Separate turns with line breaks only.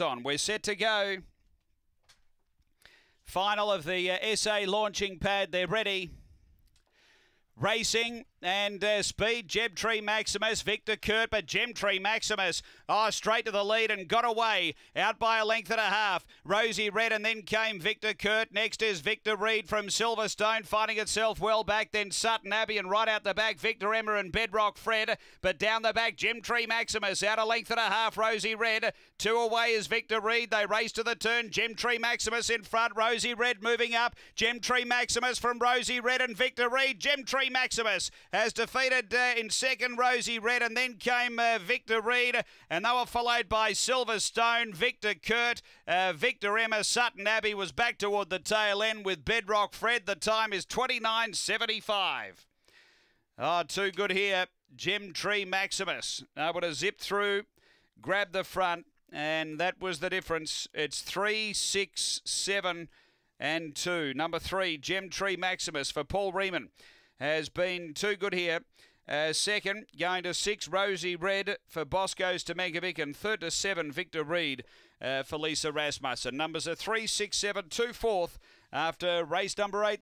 on. We're set to go. Final of the uh, SA launching pad. They're ready racing and uh, speed. Gemtree Maximus, Victor but Gemtree Maximus. Oh, straight to the lead and got away. Out by a length and a half. Rosie Red and then came Victor Kurt. Next is Victor Reed from Silverstone, finding itself well back. Then Sutton Abbey and right out the back, Victor Emma and Bedrock Fred. But down the back, Gemtree Maximus. Out a length and a half, Rosie Red. Two away is Victor Reed. They race to the turn. Gemtree Maximus in front. Rosie Red moving up. Gemtree Maximus from Rosie Red and Victor Reed. Gemtree Maximus has defeated uh, in second Rosie Red, and then came uh, Victor Reed, and they were followed by Silverstone, Victor Kurt, uh, Victor Emma, Sutton Abbey was back toward the tail end with Bedrock Fred. The time is 29.75. Ah, oh, too good here. Gem Tree Maximus able to zip through, grab the front, and that was the difference. It's three, six, seven, and two. Number three, Gem Tree Maximus for Paul Riemann has been too good here. Uh, second, going to six, Rosie Red for Bosco's Tomegovic, and third to seven, Victor Reed uh, for Lisa Rasmussen. Numbers are three, six, seven, two, fourth after race number eight.